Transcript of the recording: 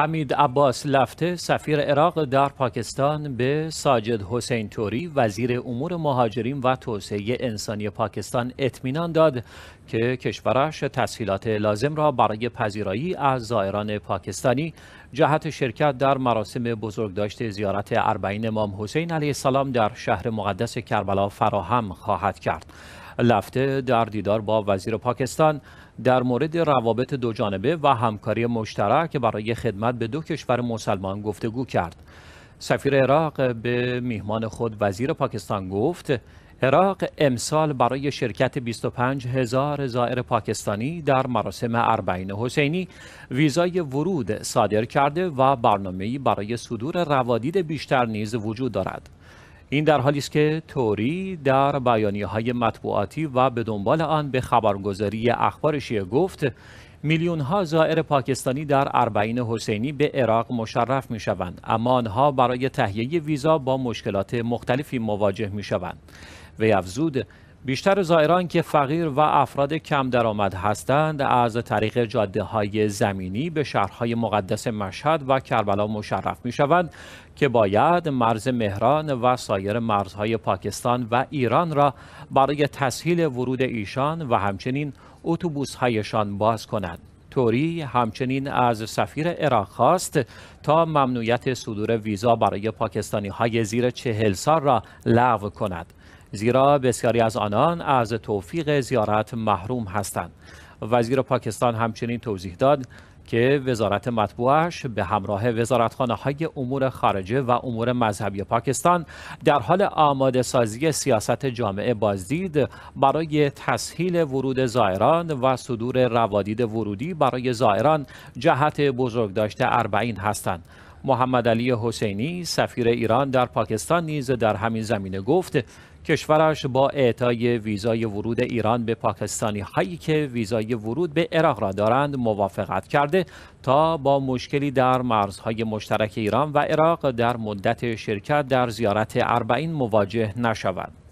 حمید عباس لفته سفیر عراق در پاکستان به ساجد حسین توری وزیر امور مهاجرین و توسعه انسانی پاکستان اطمینان داد که کشورش تسهیلات لازم را برای پذیرایی از زائران پاکستانی جهت شرکت در مراسم بزرگداشت زیارت اربعین امام حسین علیه السلام در شهر مقدس کربلا فراهم خواهد کرد. لفته در دیدار با وزیر پاکستان در مورد روابط دو جانبه و همکاری مشترک برای خدمت به دو کشور مسلمان گفتگو کرد. سفیر عراق به میهمان خود وزیر پاکستان گفت عراق امسال برای شرکت 25 هزار زائر پاکستانی در مراسم اربعین حسینی ویزای ورود صادر کرده و برنامه‌ای برای صدور روادید بیشتر نیز وجود دارد. این در حالی است که توری در بیانیه های مطبوعاتی و به دنبال آن به خبرگزاری اخبار شیعه گفت میلیون ها زائر پاکستانی در اربعین حسینی به عراق مشرف می شوند اما آنها برای تهیه ویزا با مشکلات مختلفی مواجه می شوند و افزود بیشتر زائران که فقیر و افراد کم درآمد هستند از طریق جاده های زمینی به شهرهای مقدس مشهد و کربلا مشرف می شوند که باید مرز مهران و سایر مرزهای پاکستان و ایران را برای تسهیل ورود ایشان و همچنین اتوبوس هایشان باز کند توری همچنین از سفیر عراق خواست تا ممنوعیت صدور ویزا برای پاکستانی های زیر چهل سال را لغو کند. زیرا بسیاری از آنان از توفیق زیارت محروم هستند وزیر پاکستان همچنین توضیح داد که وزارت مطبوعش به همراه وزارتخانه های امور خارجه و امور مذهبی پاکستان در حال آماده سازی سیاست جامعه بازدید برای تسهیل ورود زائران و صدور روادید ورودی برای زائران جهت بزرگداشت اربعین هستند. محمد علی حسینی سفیر ایران در پاکستان نیز در همین زمینه گفت کشورش با اعطای ویزای ورود ایران به پاکستانی هایی که ویزای ورود به عراق را دارند موافقت کرده تا با مشکلی در مرزهای مشترک ایران و عراق در مدت شرکت در زیارت اربعین مواجه نشود.